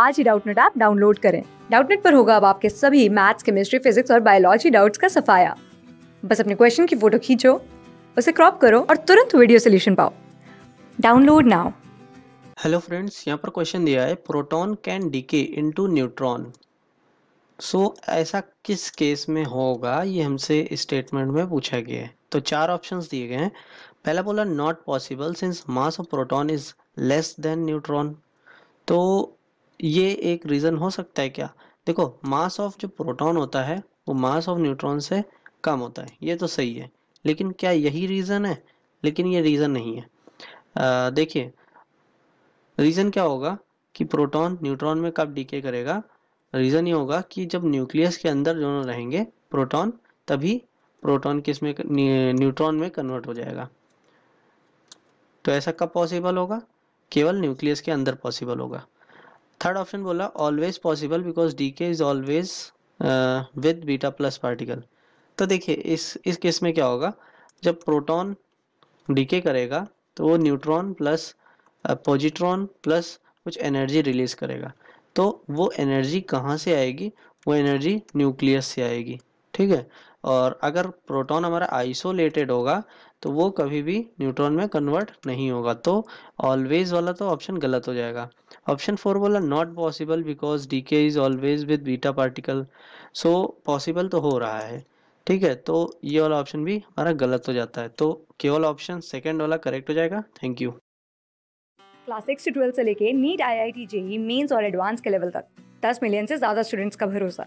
आज ही Doubtnut app download करें डाउटनेट पर होगा अब आपके सभी मैथ्स केमिस्ट्री फिजिक्स और बायोलॉजी डाउट्स का सफाया बस अपने क्वेश्चन की फोटो खींचो उसे क्रॉप करो और तुरंत वीडियो सोल्यूशन पाओ डाउनलोड नाउ हेलो फ्रेंड्स यहाँ पर क्वेश्चन दिया है proton can decay into neutron so ऐसा किस केस में होगा ये हमसे स्टेटमेंट में पूछा गया है तो चार ऑप्शंस दिए गए हैं पहला बोला not possible since mass of proton is less than neutron तो ये एक रीज़न हो सकता है क्या देखो मास ऑफ जो प्रोटॉन होता है वो मास ऑफ न्यूट्रॉन से कम होता है ये तो सही है लेकिन क्या यही रीज़न है लेकिन ये रीज़न नहीं है देखिए रीज़न क्या होगा कि प्रोटॉन न्यूट्रॉन में कब डीके करेगा रीज़न ये होगा कि जब न्यूक्लियस के अंदर दोनों रहेंगे प्रोटॉन तभी प्रोटॉन किस में न्यूट्रॉन में कन्वर्ट हो जाएगा तो ऐसा कब पॉसिबल होगा केवल न्यूक्लियस के अंदर पॉसिबल होगा थर्ड ऑप्शन बोला always possible because decay is always with beta plus particle तो देखिए इस इस केस में क्या होगा जब प्रोटॉन डीके करेगा तो वो न्यूट्रॉन प्लस पॉजिट्रॉन प्लस कुछ एनर्जी रिलीज करेगा तो वो एनर्जी कहाँ से आएगी वो एनर्जी न्यूक्लियस से आएगी ठीक है और अगर प्रोटॉन हमारा आइसोलेटेड होगा तो वो कभी भी न्यूट्रॉन में कन्वर्ट नहीं होगा तो ऑलवेज वाला तो ऑप्शन गलत हो जाएगा ऑप्शन फोर बोला not possible because decay is always with beta particle so possible तो हो रहा है ठीक है तो ये वाला ऑप्शन भी हमारा गलत हो जाता है तो केवल ऑप्शन सेकेंड वाला करेक्ट हो जाएगा थैंक यू क्लास सिक्स से ट्वेल्थ से लेके NEET I I T JEE और एडवांस के लेवल तक दस मिलियन से ज़्यादा स्टूडेंट्स का भरोसा